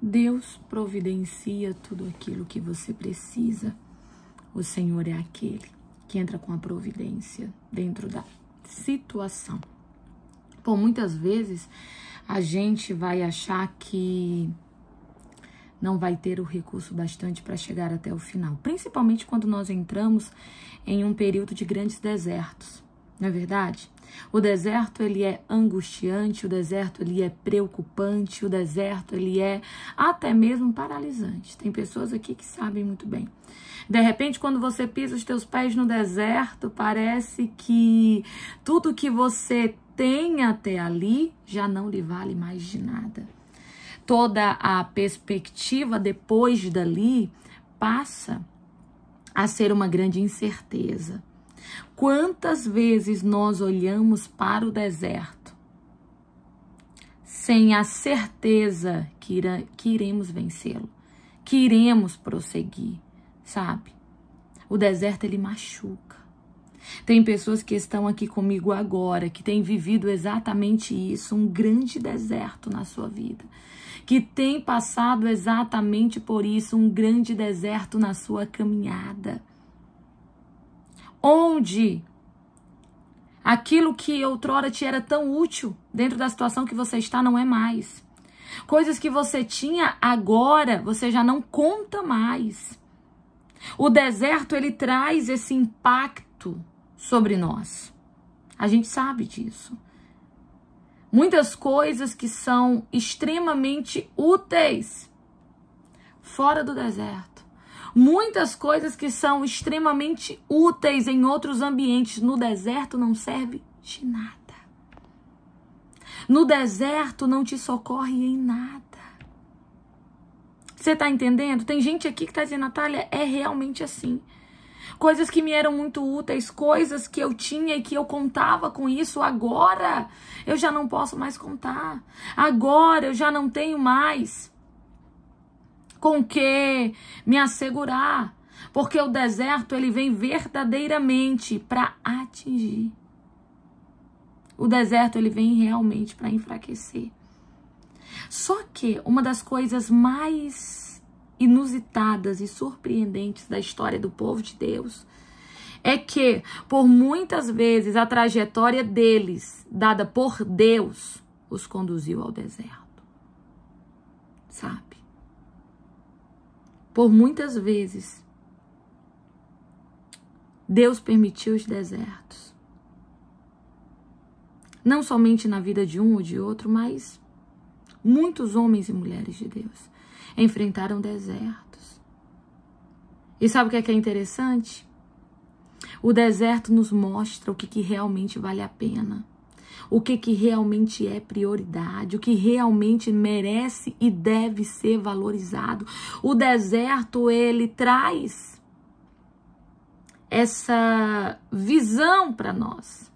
Deus providencia tudo aquilo que você precisa. O Senhor é aquele que entra com a providência dentro da situação. Por muitas vezes a gente vai achar que não vai ter o recurso bastante para chegar até o final, principalmente quando nós entramos em um período de grandes desertos, não é verdade? O deserto ele é angustiante, o deserto ele é preocupante, o deserto ele é até mesmo paralisante. Tem pessoas aqui que sabem muito bem. De repente, quando você pisa os teus pés no deserto, parece que tudo que você tem até ali já não lhe vale mais de nada. Toda a perspectiva depois dali passa a ser uma grande incerteza. Quantas vezes nós olhamos para o deserto sem a certeza que, ira, que iremos vencê-lo, que iremos prosseguir, sabe? O deserto ele machuca. Tem pessoas que estão aqui comigo agora, que têm vivido exatamente isso, um grande deserto na sua vida, que têm passado exatamente por isso, um grande deserto na sua caminhada onde aquilo que outrora te era tão útil dentro da situação que você está não é mais. Coisas que você tinha agora, você já não conta mais. O deserto ele traz esse impacto sobre nós. A gente sabe disso. Muitas coisas que são extremamente úteis fora do deserto Muitas coisas que são extremamente úteis em outros ambientes no deserto não serve de nada. No deserto não te socorre em nada. Você tá entendendo? Tem gente aqui que tá dizendo, Natália, é realmente assim. Coisas que me eram muito úteis, coisas que eu tinha e que eu contava com isso, agora eu já não posso mais contar. Agora eu já não tenho mais com que me assegurar, porque o deserto ele vem verdadeiramente para atingir. O deserto ele vem realmente para enfraquecer. Só que uma das coisas mais inusitadas e surpreendentes da história do povo de Deus é que, por muitas vezes, a trajetória deles, dada por Deus, os conduziu ao deserto. Sabe? por muitas vezes, Deus permitiu os desertos. Não somente na vida de um ou de outro, mas muitos homens e mulheres de Deus enfrentaram desertos. E sabe o que é, que é interessante? O deserto nos mostra o que, que realmente vale a pena o que, que realmente é prioridade, o que realmente merece e deve ser valorizado. O deserto, ele traz essa visão para nós.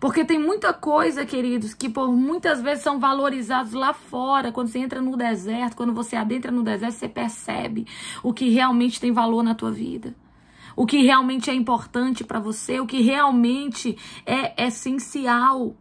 Porque tem muita coisa, queridos, que por muitas vezes são valorizados lá fora. Quando você entra no deserto, quando você adentra no deserto, você percebe o que realmente tem valor na tua vida o que realmente é importante para você, o que realmente é essencial.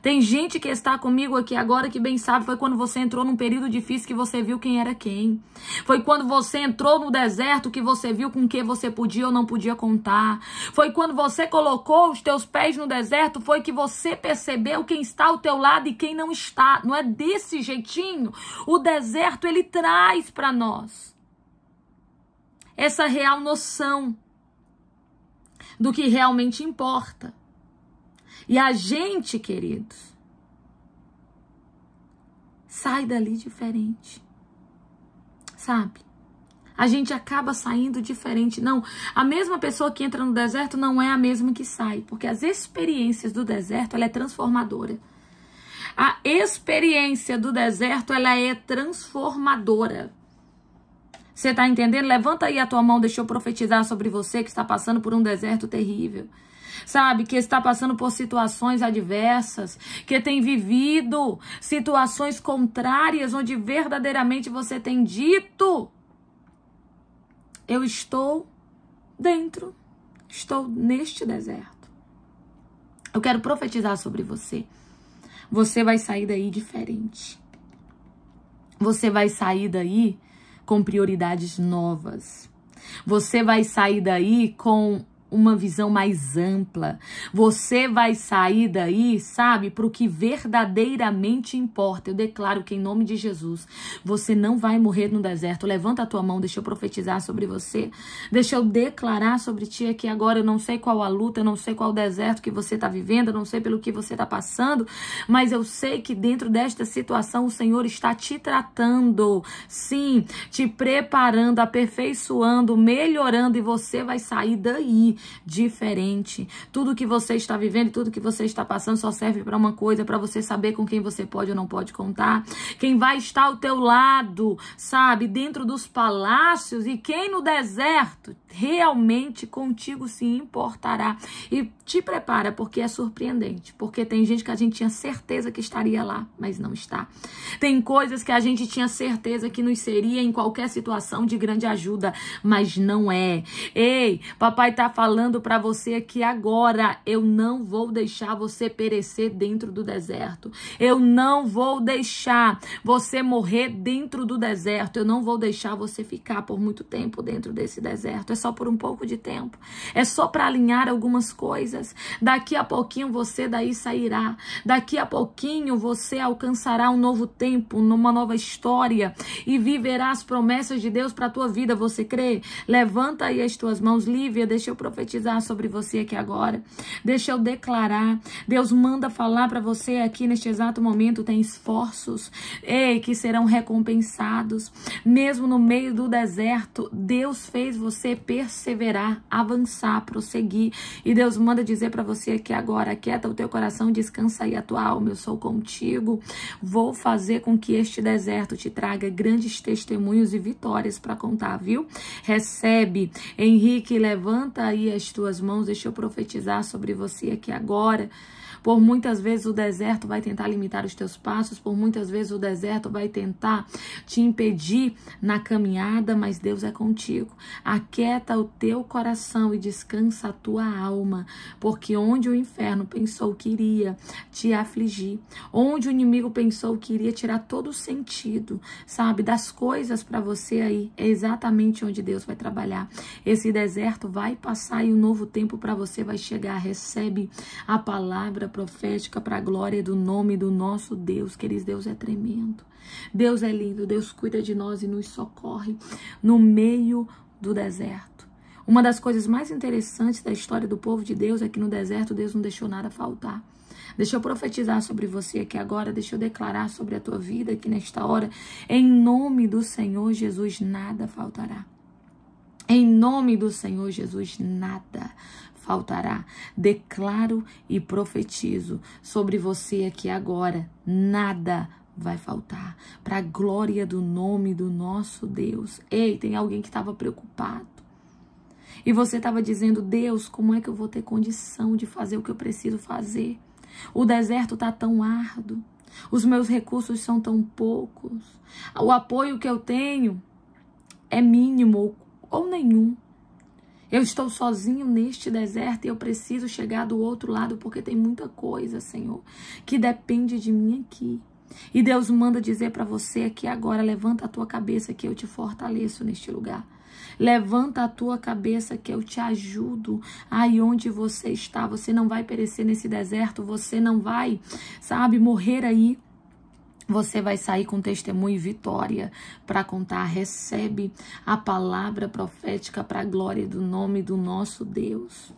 Tem gente que está comigo aqui agora que bem sabe foi quando você entrou num período difícil que você viu quem era quem. Foi quando você entrou no deserto que você viu com que você podia ou não podia contar. Foi quando você colocou os teus pés no deserto foi que você percebeu quem está ao teu lado e quem não está. Não é desse jeitinho. O deserto ele traz para nós essa real noção do que realmente importa. E a gente, queridos, sai dali diferente. Sabe? A gente acaba saindo diferente. Não, a mesma pessoa que entra no deserto não é a mesma que sai, porque as experiências do deserto, ela é transformadora. A experiência do deserto, ela é transformadora. Você tá entendendo? Levanta aí a tua mão, deixa eu profetizar sobre você que está passando por um deserto terrível. Sabe, que está passando por situações adversas, que tem vivido situações contrárias, onde verdadeiramente você tem dito: Eu estou dentro, estou neste deserto. Eu quero profetizar sobre você. Você vai sair daí diferente. Você vai sair daí com prioridades novas. Você vai sair daí com uma visão mais ampla. Você vai sair daí, sabe, para o que verdadeiramente importa. Eu declaro que, em nome de Jesus, você não vai morrer no deserto. Levanta a tua mão, deixa eu profetizar sobre você. Deixa eu declarar sobre ti aqui agora. Eu não sei qual a luta, eu não sei qual o deserto que você está vivendo, eu não sei pelo que você está passando, mas eu sei que dentro desta situação o Senhor está te tratando, sim, te preparando, aperfeiçoando, melhorando e você vai sair daí diferente. Tudo que você está vivendo, tudo que você está passando só serve para uma coisa, para você saber com quem você pode ou não pode contar, quem vai estar ao teu lado, sabe, dentro dos palácios e quem no deserto realmente contigo se importará. E te prepara porque é surpreendente, porque tem gente que a gente tinha certeza que estaria lá, mas não está. Tem coisas que a gente tinha certeza que nos seria em qualquer situação de grande ajuda, mas não é. Ei, papai tá falando falando para você aqui agora, eu não vou deixar você perecer dentro do deserto. Eu não vou deixar você morrer dentro do deserto. Eu não vou deixar você ficar por muito tempo dentro desse deserto. É só por um pouco de tempo. É só para alinhar algumas coisas. Daqui a pouquinho você daí sairá. Daqui a pouquinho você alcançará um novo tempo, uma nova história e viverá as promessas de Deus para tua vida. Você crê? Levanta aí as tuas mãos, Lívia, deixa eu profetizar profetizar sobre você aqui agora. Deixa eu declarar. Deus manda falar para você aqui neste exato momento. Tem esforços ei, que serão recompensados. Mesmo no meio do deserto, Deus fez você perseverar, avançar, prosseguir. E Deus manda dizer para você aqui agora: quieta o teu coração, descansa aí a tua alma. Eu sou contigo. Vou fazer com que este deserto te traga grandes testemunhos e vitórias para contar, viu? Recebe, Henrique, levanta aí as tuas mãos. Deixa eu profetizar sobre você aqui agora por muitas vezes o deserto vai tentar limitar os teus passos, por muitas vezes o deserto vai tentar te impedir na caminhada, mas Deus é contigo. Aquieta o teu coração e descansa a tua alma, porque onde o inferno pensou que iria te afligir, onde o inimigo pensou que iria tirar todo o sentido, sabe, das coisas para você aí, é exatamente onde Deus vai trabalhar. Esse deserto vai passar e um novo tempo para você vai chegar. Recebe a palavra profética para a glória do nome do nosso Deus, queridos, Deus é tremendo. Deus é lindo, Deus cuida de nós e nos socorre no meio do deserto. Uma das coisas mais interessantes da história do povo de Deus é que no deserto Deus não deixou nada faltar. Deixa eu profetizar sobre você aqui agora, deixa eu declarar sobre a tua vida aqui nesta hora. Em nome do Senhor Jesus, nada faltará. Em nome do Senhor Jesus, nada faltará. Declaro e profetizo sobre você aqui agora: nada vai faltar. Para a glória do nome do nosso Deus. Ei, tem alguém que estava preocupado. E você estava dizendo: Deus, como é que eu vou ter condição de fazer o que eu preciso fazer? O deserto está tão árduo. Os meus recursos são tão poucos. O apoio que eu tenho é mínimo ou nenhum. Eu estou sozinho neste deserto e eu preciso chegar do outro lado porque tem muita coisa, Senhor, que depende de mim aqui. E Deus manda dizer para você aqui agora: levanta a tua cabeça que eu te fortaleço neste lugar. Levanta a tua cabeça que eu te ajudo. Aí onde você está, você não vai perecer nesse deserto, você não vai, sabe, morrer aí você vai sair com testemunho e vitória para contar. Recebe a palavra profética para a glória do nome do nosso Deus.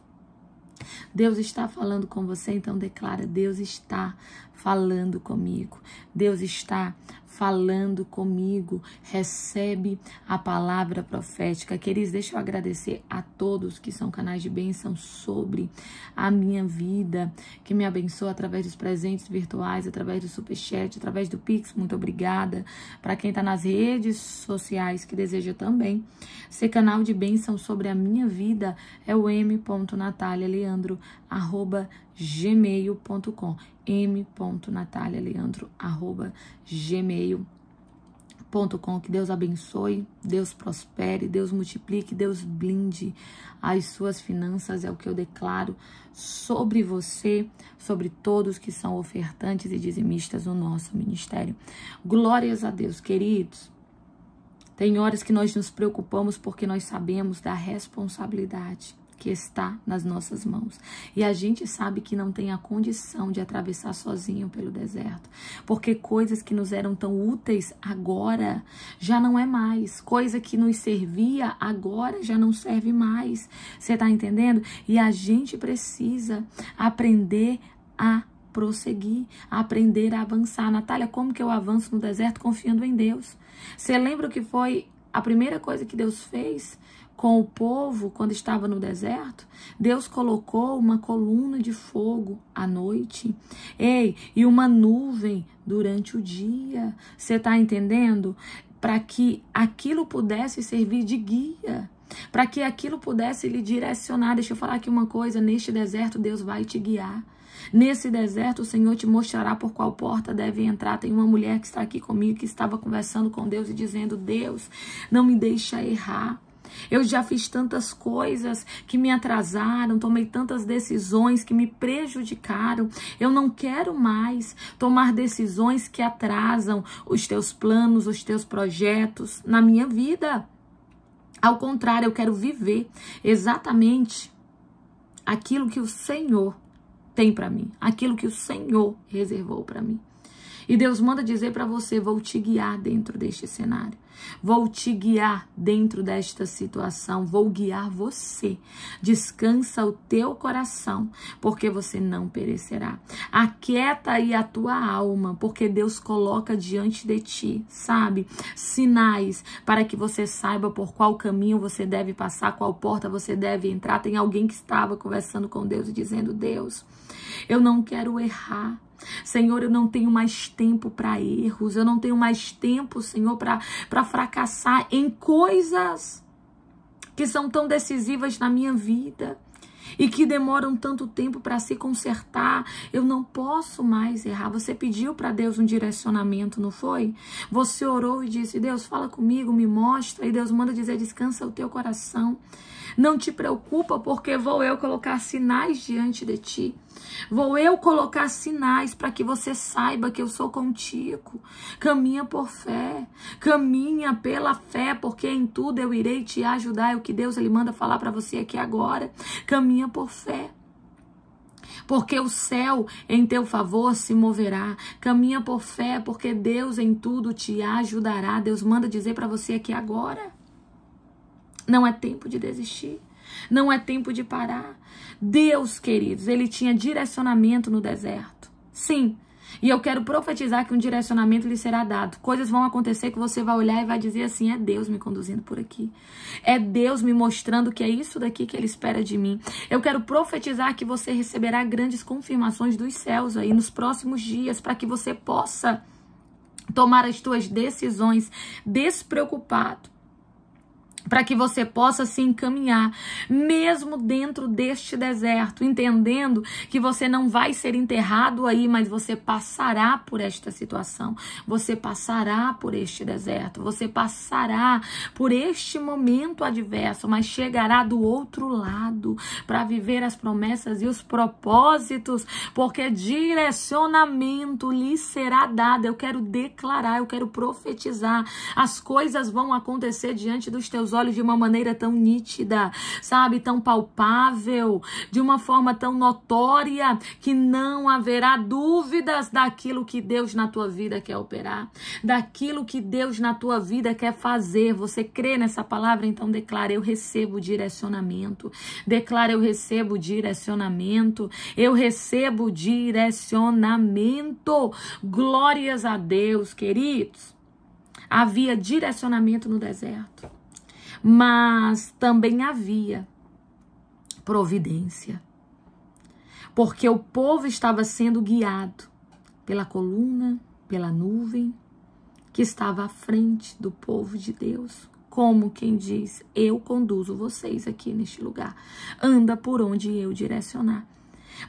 Deus está falando com você, então declara: Deus está falando comigo. Deus está falando comigo. Recebe a palavra profética. Queridos, deixa eu agradecer a todos que são canais de bênção sobre a minha vida, que me abençoa através dos presentes virtuais, através do superchat, através do Pix. Muito obrigada. Para quem está nas redes sociais que deseja também ser canal de bênção sobre a minha vida, é o m.natalialeandro.com m.natalialeandro.gmail.com. Que Deus abençoe, Deus prospere, Deus multiplique, Deus blinde as suas finanças, é o que eu declaro sobre você, sobre todos que são ofertantes e dizimistas no nosso ministério. Glórias a Deus, queridos. Tem horas que nós nos preocupamos porque nós sabemos da responsabilidade que está nas nossas mãos. E a gente sabe que não tem a condição de atravessar sozinho pelo deserto, porque coisas que nos eram tão úteis agora já não é mais, coisa que nos servia agora já não serve mais. Você está entendendo? E a gente precisa aprender a prosseguir, a aprender a avançar. Natália, como que eu avanço no deserto confiando em Deus? Você lembra o que foi a primeira coisa que Deus fez com o povo quando estava no deserto? Deus colocou uma coluna de fogo à noite, ei, e uma nuvem durante o dia. Você está entendendo? Para que aquilo pudesse servir de guia para que aquilo pudesse lhe direcionar. Deixa eu falar aqui uma coisa: neste deserto, Deus vai te guiar. Nesse deserto, o Senhor te mostrará por qual porta deve entrar. Tem uma mulher que está aqui comigo que estava conversando com Deus e dizendo: Deus, não me deixa errar. Eu já fiz tantas coisas que me atrasaram, tomei tantas decisões que me prejudicaram. Eu não quero mais tomar decisões que atrasam os teus planos, os teus projetos na minha vida. Ao contrário, eu quero viver exatamente aquilo que o Senhor tem para mim, aquilo que o Senhor reservou para mim. E Deus manda dizer para você: vou te guiar dentro deste cenário. Vou te guiar dentro desta situação, vou guiar você. Descansa o teu coração, porque você não perecerá. Aquieta aí a tua alma, porque Deus coloca diante de ti, sabe? Sinais para que você saiba por qual caminho você deve passar, qual porta você deve entrar. Tem alguém que estava conversando com Deus e dizendo: Deus, eu não quero errar. Senhor, eu não tenho mais tempo para erros, eu não tenho mais tempo, Senhor, para fracassar em coisas que são tão decisivas na minha vida e que demoram tanto tempo para se consertar. Eu não posso mais errar. Você pediu para Deus um direcionamento, não foi? Você orou e disse: Deus, fala comigo, me mostra. E Deus manda dizer: descansa o teu coração. Não te preocupa, porque vou eu colocar sinais diante de ti. Vou eu colocar sinais para que você saiba que eu sou contigo. Caminha por fé, caminha pela fé, porque em tudo eu irei te ajudar. É o que Deus ele manda falar para você aqui agora. Caminha por fé porque o céu em teu favor se moverá. Caminha por fé, porque Deus em tudo te ajudará. Deus manda dizer para você aqui agora. Não é tempo de desistir. Não é tempo de parar. Deus, queridos, ele tinha direcionamento no deserto. Sim. E eu quero profetizar que um direcionamento lhe será dado. Coisas vão acontecer que você vai olhar e vai dizer assim: é Deus me conduzindo por aqui. É Deus me mostrando que é isso daqui que ele espera de mim. Eu quero profetizar que você receberá grandes confirmações dos céus aí nos próximos dias para que você possa tomar as suas decisões despreocupado para que você possa se encaminhar, mesmo dentro deste deserto, entendendo que você não vai ser enterrado aí, mas você passará por esta situação, você passará por este deserto, você passará por este momento adverso, mas chegará do outro lado para viver as promessas e os propósitos, porque direcionamento lhe será dado. Eu quero declarar, eu quero profetizar, as coisas vão acontecer diante dos teus olhos de uma maneira tão nítida, sabe, tão palpável, de uma forma tão notória que não haverá dúvidas daquilo que Deus na tua vida quer operar, daquilo que Deus na tua vida quer fazer. Você crê nessa palavra? Então declara: eu recebo direcionamento. Declara: eu recebo direcionamento. Eu recebo direcionamento. Glórias a Deus, queridos. Havia direcionamento no deserto mas também havia providência. Porque o povo estava sendo guiado pela coluna, pela nuvem, que estava à frente do povo de Deus. Como quem diz: Eu conduzo vocês aqui neste lugar, anda por onde eu direcionar.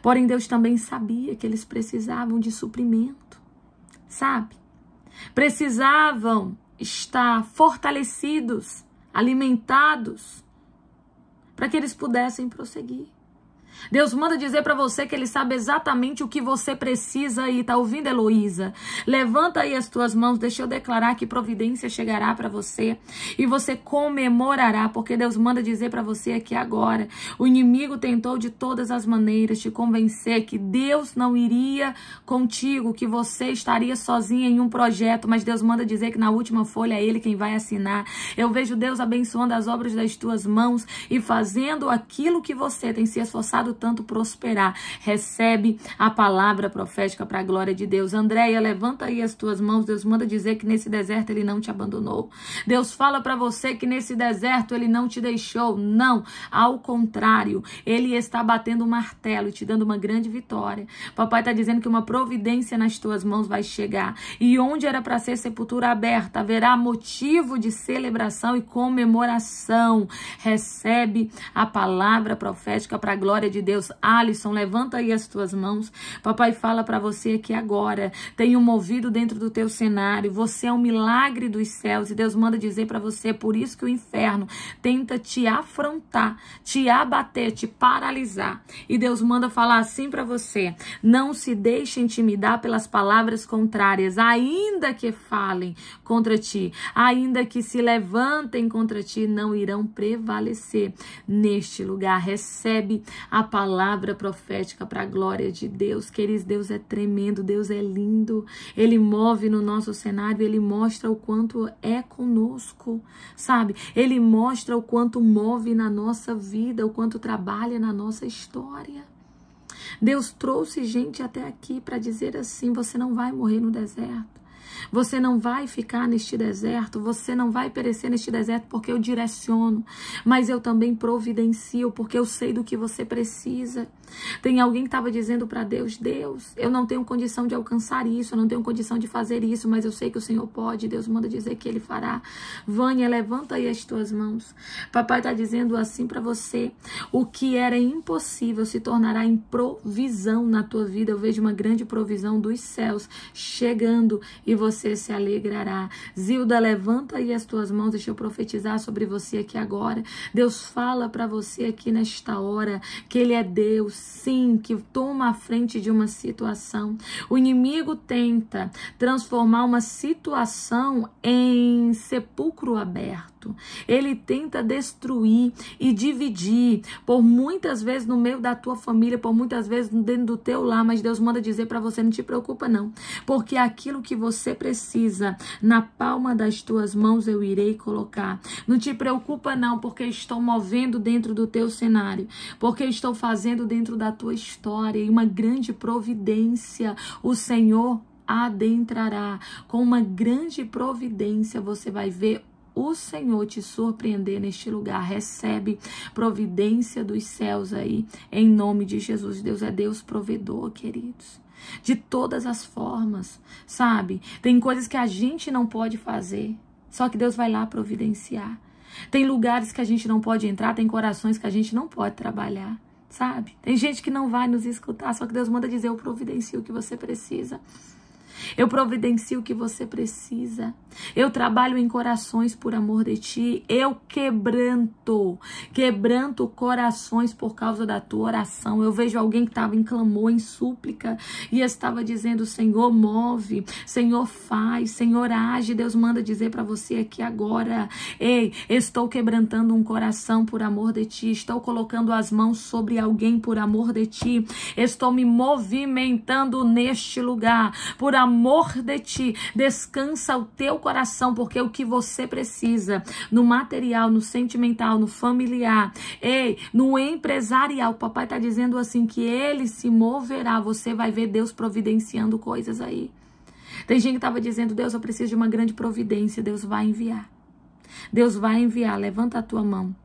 Porém, Deus também sabia que eles precisavam de suprimento, sabe? Precisavam estar fortalecidos alimentados, para que eles pudessem prosseguir. Deus manda dizer para você que Ele sabe exatamente o que você precisa e tá ouvindo, Heloísa? Levanta aí as tuas mãos, deixa eu declarar que providência chegará para você e você comemorará, porque Deus manda dizer para você aqui agora. O inimigo tentou de todas as maneiras te convencer que Deus não iria contigo, que você estaria sozinha em um projeto, mas Deus manda dizer que na última folha é Ele quem vai assinar. Eu vejo Deus abençoando as obras das tuas mãos e fazendo aquilo que você tem se esforçado tanto prosperar. Recebe a palavra profética para a glória de Deus. Andréia, levanta aí as tuas mãos. Deus manda dizer que nesse deserto ele não te abandonou. Deus fala para você que nesse deserto ele não te deixou. Não, ao contrário, ele está batendo o um martelo e te dando uma grande vitória. Papai está dizendo que uma providência nas tuas mãos vai chegar. E onde era para ser sepultura aberta, haverá motivo de celebração e comemoração. Recebe a palavra profética para a glória de de Deus. Alisson, levanta aí as tuas mãos. Papai fala para você aqui agora. Tem um movido dentro do teu cenário. Você é um milagre dos céus e Deus manda dizer para você, por isso que o inferno tenta te afrontar, te abater, te paralisar. E Deus manda falar assim para você: não se deixe intimidar pelas palavras contrárias, ainda que falem contra ti, ainda que se levantem contra ti, não irão prevalecer neste lugar. Recebe a palavra profética para a glória de Deus. Queridos, Deus é tremendo, Deus é lindo. Ele move no nosso cenário, ele mostra o quanto é conosco, sabe? Ele mostra o quanto move na nossa vida, o quanto trabalha na nossa história. Deus trouxe gente até aqui para dizer assim: você não vai morrer no deserto. Você não vai ficar neste deserto, você não vai perecer neste deserto porque eu direciono, mas eu também providencio, porque eu sei do que você precisa. Tem alguém que estava dizendo para Deus: Deus, eu não tenho condição de alcançar isso, eu não tenho condição de fazer isso, mas eu sei que o Senhor pode. Deus manda dizer que Ele fará. Vânia, levanta aí as tuas mãos. Papai está dizendo assim para você: o que era impossível se tornará em provisão na tua vida. Eu vejo uma grande provisão dos céus chegando e você se alegrará. Zilda, levanta aí as tuas mãos. Deixa eu profetizar sobre você aqui agora. Deus fala para você aqui nesta hora que Ele é Deus sim, que toma a frente de uma situação. O inimigo tenta transformar uma situação em sepulcro aberto ele tenta destruir e dividir, por muitas vezes no meio da tua família, por muitas vezes dentro do teu lar, mas Deus manda dizer para você, não te preocupa não, porque aquilo que você precisa, na palma das tuas mãos eu irei colocar. Não te preocupa não, porque estou movendo dentro do teu cenário, porque estou fazendo dentro da tua história e uma grande providência o Senhor adentrará. Com uma grande providência, você vai ver o Senhor te surpreender neste lugar. Recebe providência dos céus aí, em nome de Jesus. Deus é Deus provedor, queridos. De todas as formas, sabe? Tem coisas que a gente não pode fazer, só que Deus vai lá providenciar. Tem lugares que a gente não pode entrar, tem corações que a gente não pode trabalhar, sabe? Tem gente que não vai nos escutar, só que Deus manda dizer: Eu providencio o que você precisa. Eu providencio o que você precisa. Eu trabalho em corações por amor de ti. Eu quebranto, quebranto corações por causa da tua oração. Eu vejo alguém que estava em clamor, em súplica e estava dizendo: Senhor, move, Senhor, faz, Senhor, age. Deus manda dizer para você aqui agora: Ei, estou quebrantando um coração por amor de ti. Estou colocando as mãos sobre alguém por amor de ti. Estou me movimentando neste lugar por amor amor de ti. Descansa o teu coração, porque o que você precisa no material, no sentimental, no familiar, ei, no empresarial. O papai está dizendo assim que ele se moverá. Você vai ver Deus providenciando coisas aí. Tem gente que estava dizendo, Deus, eu preciso de uma grande providência. Deus vai enviar. Deus vai enviar. Levanta a tua mão.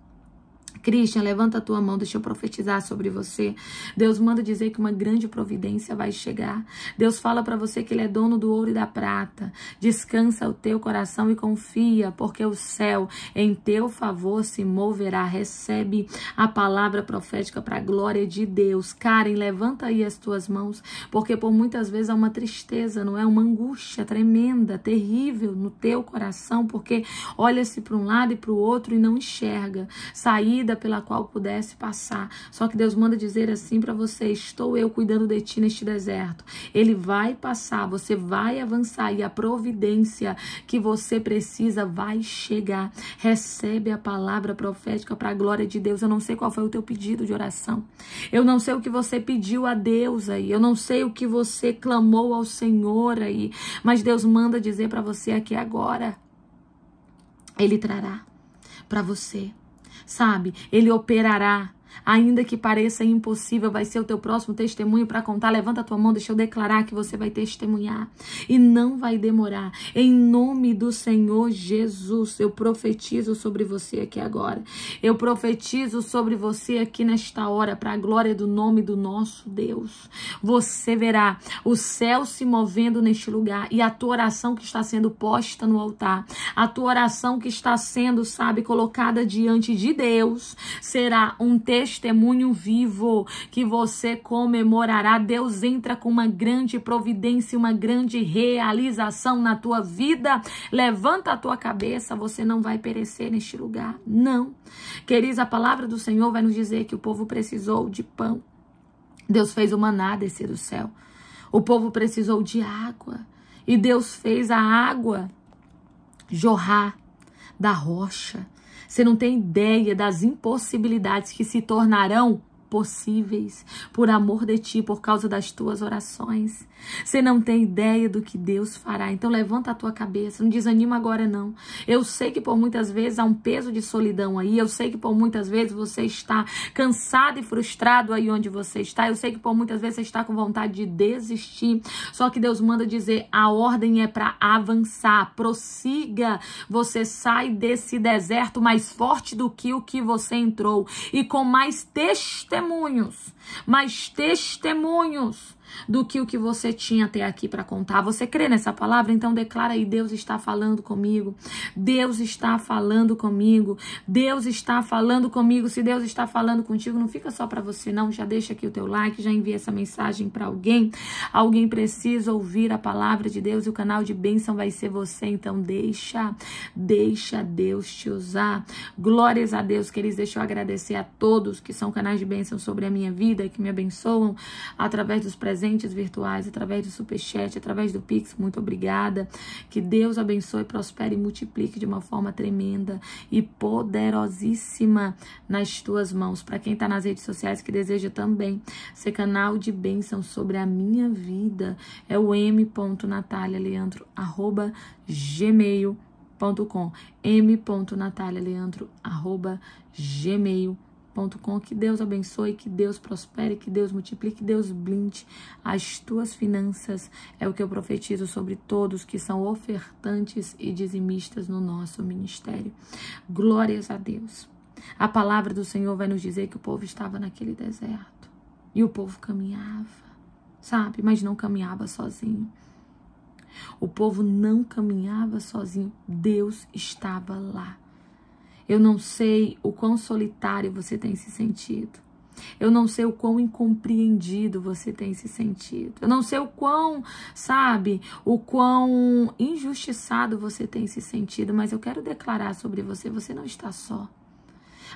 Christian, levanta a tua mão, deixa eu profetizar sobre você. Deus manda dizer que uma grande providência vai chegar. Deus fala para você que ele é dono do ouro e da prata. Descansa o teu coração e confia, porque o céu em teu favor se moverá. Recebe a palavra profética para a glória de Deus. Karen, levanta aí as tuas mãos, porque por muitas vezes há uma tristeza, não é uma angústia tremenda, terrível no teu coração, porque olha-se para um lado e para o outro e não enxerga. Saída vida pela qual pudesse passar. Só que Deus manda dizer assim para você: Estou eu cuidando de ti neste deserto. Ele vai passar, você vai avançar e a providência que você precisa vai chegar. Recebe a palavra profética para a glória de Deus. Eu não sei qual foi o teu pedido de oração. Eu não sei o que você pediu a Deus aí. Eu não sei o que você clamou ao Senhor aí. Mas Deus manda dizer para você aqui agora. Ele trará para você sabe? Ele operará Ainda que pareça impossível, vai ser o teu próximo testemunho para contar. Levanta a tua mão, deixa eu declarar que você vai testemunhar. E não vai demorar. Em nome do Senhor Jesus, eu profetizo sobre você aqui agora. Eu profetizo sobre você aqui nesta hora, para a glória do nome do nosso Deus. Você verá o céu se movendo neste lugar e a tua oração que está sendo posta no altar, a tua oração que está sendo, sabe, colocada diante de Deus, será um testemunho testemunho vivo que você comemorará. Deus entra com uma grande providência, uma grande realização na tua vida. Levanta a tua cabeça, você não vai perecer neste lugar. Não. Queridos, a palavra do Senhor vai nos dizer que o povo precisou de pão. Deus fez o maná descer do céu. O povo precisou de água. E Deus fez a água jorrar da rocha. Você não tem ideia das impossibilidades que se tornarão possíveis por amor de ti, por causa das tuas orações. Você não tem ideia do que Deus fará. Então levanta a tua cabeça, não desanima agora não. Eu sei que por muitas vezes há um peso de solidão aí, eu sei que por muitas vezes você está cansado e frustrado aí onde você está. Eu sei que por muitas vezes você está com vontade de desistir. Só que Deus manda dizer, a ordem é para avançar, prossiga. Você sai desse deserto mais forte do que o que você entrou e com mais testemunho testemunhos, mas testemunhos do que o que você tinha até aqui para contar. Você crê nessa palavra? Então declara aí: Deus está falando comigo. Deus está falando comigo. Deus está falando comigo. Se Deus está falando contigo, não fica só para você, não. Já deixa aqui o teu like, já envia essa mensagem para alguém. Alguém precisa ouvir a palavra de Deus e o canal de bênção vai ser você. Então deixa, deixa Deus te usar. Glórias a Deus, queridos. Deixa eu agradecer a todos que são canais de bênção sobre a minha vida, e que me abençoam através dos presentes presentes virtuais, através do Superchat, através do Pix. Muito obrigada. Que Deus abençoe, prospere e multiplique de uma forma tremenda e poderosíssima nas tuas mãos. Para quem está nas redes sociais, que deseja também ser canal de bênção sobre a minha vida, é o Leandro arroba gmail.com m.natalialeandro, arroba gmail.com gmail.com. Que Deus abençoe, que Deus prospere, que Deus multiplique, que Deus blinde as tuas finanças. É o que eu profetizo sobre todos que são ofertantes e dizimistas no nosso ministério. Glórias a Deus. A palavra do Senhor vai nos dizer que o povo estava naquele deserto e o povo caminhava, sabe? Mas não caminhava sozinho. O povo não caminhava sozinho, Deus estava lá. Eu não sei o quão solitário você tem se sentido. Eu não sei o quão incompreendido você tem se sentido. Eu não sei o quão, sabe, o quão injustiçado você tem se sentido, mas eu quero declarar sobre você, você não está só.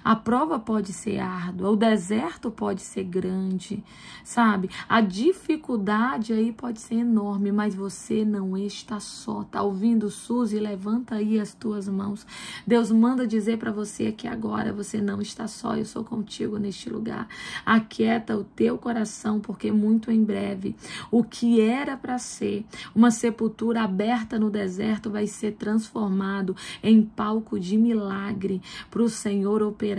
A prova pode ser árdua, o deserto pode ser grande, sabe? A dificuldade aí pode ser enorme, mas você não está só. Tá ouvindo, Suzy? Levanta aí as tuas mãos. Deus manda dizer para você que agora, você não está só, eu sou contigo neste lugar. Aquieta o teu coração, porque muito em breve o que era para ser uma sepultura aberta no deserto vai ser transformado em palco de milagre para o Senhor operar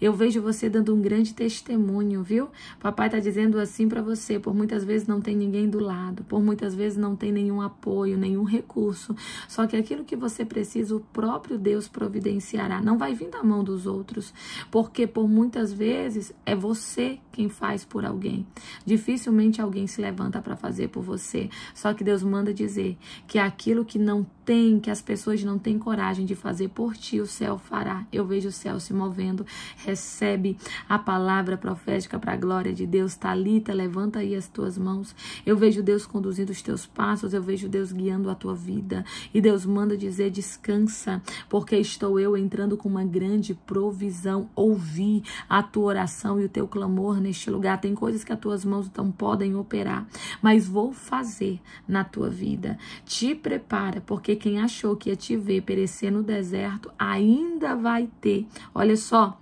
eu vejo você dando um grande testemunho, viu? Papai tá dizendo assim para você, por muitas vezes não tem ninguém do lado, por muitas vezes não tem nenhum apoio, nenhum recurso. Só que aquilo que você precisa, o próprio Deus providenciará. Não vai vir da mão dos outros, porque por muitas vezes é você quem faz por alguém. Dificilmente alguém se levanta para fazer por você. Só que Deus manda dizer que aquilo que não tem, que as pessoas não têm coragem de fazer por ti, o céu fará. Eu vejo o céu se movendo. Recebe a palavra profética para a glória de Deus. Talita, levanta aí as tuas mãos. Eu vejo Deus conduzindo os teus passos, eu vejo Deus guiando a tua vida. E Deus manda dizer: descansa, porque estou eu entrando com uma grande provisão. Ouvi a tua oração e o teu clamor neste lugar. Tem coisas que as tuas mãos não podem operar, mas vou fazer na tua vida. Te prepara, porque quem achou que ia te ver perecer no deserto ainda vai ter. Olha só,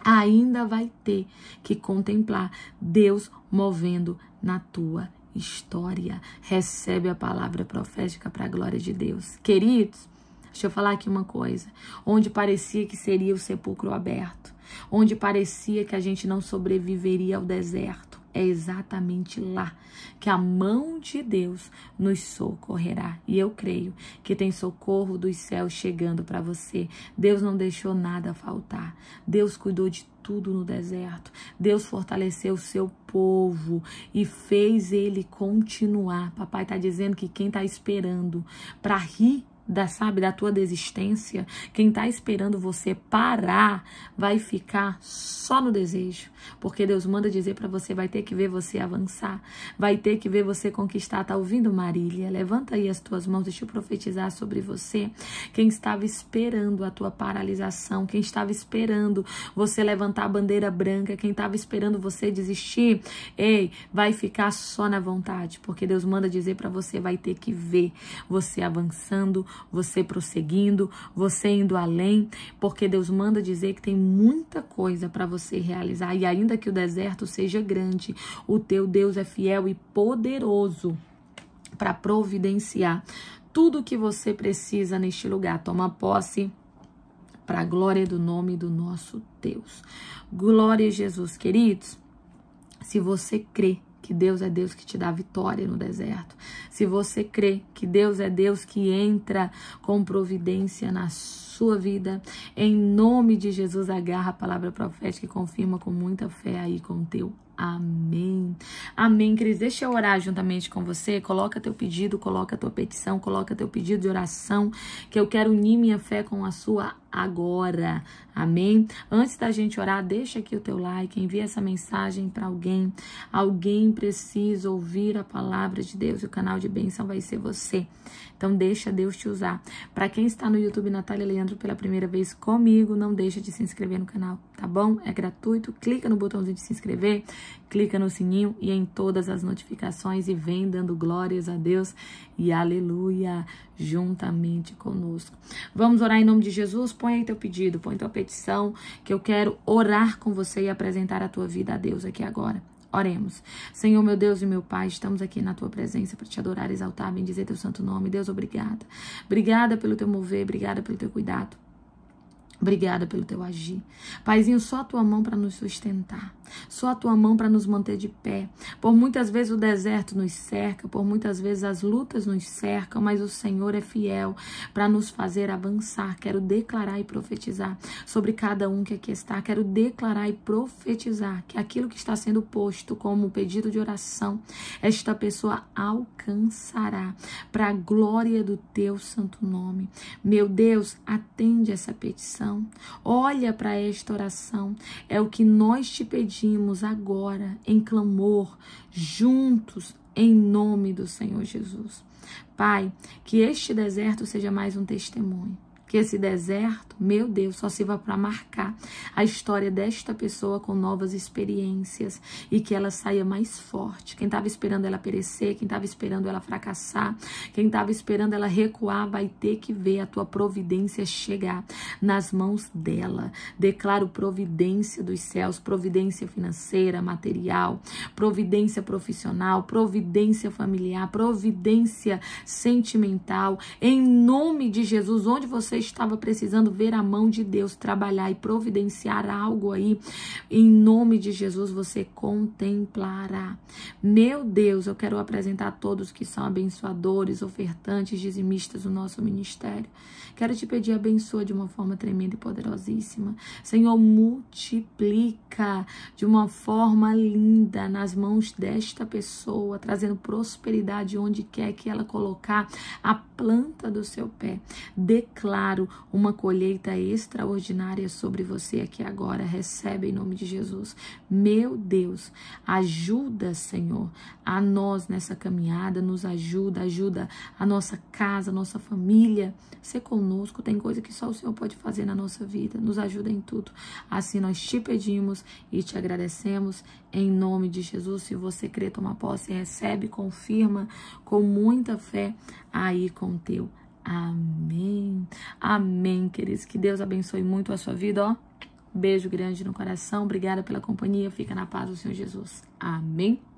ainda vai ter que contemplar Deus movendo na tua história. Recebe a palavra profética para a glória de Deus. Queridos, Deixa eu falar aqui uma coisa. Onde parecia que seria o sepulcro aberto, onde parecia que a gente não sobreviveria ao deserto, é exatamente lá que a mão de Deus nos socorrerá. E eu creio que tem socorro dos céus chegando para você. Deus não deixou nada faltar. Deus cuidou de tudo no deserto. Deus fortaleceu o seu povo e fez ele continuar. Papai está dizendo que quem está esperando para rir da, sabe, da tua desistência, quem está esperando você parar vai ficar só no desejo, porque Deus manda dizer para você, vai ter que ver você avançar, vai ter que ver você conquistar, tá ouvindo Marília? Levanta aí as tuas mãos, deixa eu profetizar sobre você, quem estava esperando a tua paralisação, quem estava esperando você levantar a bandeira branca, quem estava esperando você desistir, ei, vai ficar só na vontade, porque Deus manda dizer para você, vai ter que ver você avançando, você prosseguindo, você indo além, porque Deus manda dizer que tem muita coisa para você realizar e ainda que o deserto seja grande, o teu Deus é fiel e poderoso para providenciar tudo o que você precisa neste lugar. Toma posse para a glória do nome do nosso Deus. Glória a Jesus, queridos. Se você crê que Deus é Deus que te dá vitória no deserto, se você crê que Deus é Deus que entra com providência na sua vida, em nome de Jesus, agarra a palavra profética e confirma com muita fé aí com o teu Amém. Amém, Cris. Deixa eu orar juntamente com você. Coloca teu pedido, coloca tua petição, coloca teu pedido de oração, que eu quero unir minha fé com a sua agora. Amém? Antes da gente orar, deixa aqui o teu like, envia essa mensagem para alguém. Alguém precisa ouvir a palavra de Deus e o canal de bênção vai ser você. Então deixa Deus te usar. Para quem está no YouTube Natália Leandro pela primeira vez comigo, não deixa de se inscrever no canal tá bom? É gratuito, clica no botãozinho de se inscrever, clica no sininho e é em todas as notificações e vem dando glórias a Deus e aleluia juntamente conosco. Vamos orar em nome de Jesus? Põe aí teu pedido, põe tua petição, que eu quero orar com você e apresentar a tua vida a Deus aqui agora. Oremos. Senhor, meu Deus e meu Pai, estamos aqui na tua presença para te adorar, exaltar, bendizer teu santo nome. Deus, obrigada. Obrigada pelo teu mover, obrigada pelo teu cuidado. Obrigada pelo teu agir. Paizinho, só a tua mão para nos sustentar. Só a tua mão para nos manter de pé. Por muitas vezes o deserto nos cerca, por muitas vezes as lutas nos cercam, mas o Senhor é fiel para nos fazer avançar. Quero declarar e profetizar sobre cada um que aqui está. Quero declarar e profetizar que aquilo que está sendo posto como pedido de oração, esta pessoa alcançará para a glória do teu santo nome. Meu Deus, atende essa petição oração. Olha para esta oração. É o que nós te pedimos agora, em clamor, juntos, em nome do Senhor Jesus. Pai, que este deserto seja mais um testemunho. Que esse deserto, meu Deus, só sirva para marcar a história desta pessoa com novas experiências e que ela saia mais forte. Quem estava esperando ela perecer, quem estava esperando ela fracassar, quem estava esperando ela recuar, vai ter que ver a tua providência chegar nas mãos dela. Declaro providência dos céus, providência financeira, material, providência profissional, providência familiar, providência sentimental. Em nome de Jesus, onde você você estava precisando ver a mão de Deus trabalhar e providenciar algo aí, em nome de Jesus você contemplará. Meu Deus, eu quero apresentar a todos que são abençoadores, ofertantes, dizimistas do nosso ministério. Quero te pedir abençoa de uma forma tremenda e poderosíssima. Senhor, multiplica de uma forma linda nas mãos desta pessoa, trazendo prosperidade onde quer que ela colocar a planta do seu pé. Declara declaro uma colheita extraordinária sobre você aqui agora. Recebe em nome de Jesus. Meu Deus, ajuda, Senhor, a nós nessa caminhada, nos ajuda, ajuda a nossa casa, a nossa família. Ser conosco tem coisa que só o Senhor pode fazer na nossa vida. Nos ajuda em tudo. Assim nós te pedimos e te agradecemos em nome de Jesus. Se você crê, toma posse, recebe, confirma com muita fé aí com teu Amém. Amém, queridos. Que Deus abençoe muito a sua vida, ó. Beijo grande no coração. Obrigada pela companhia. Fica na paz do Senhor Jesus. Amém.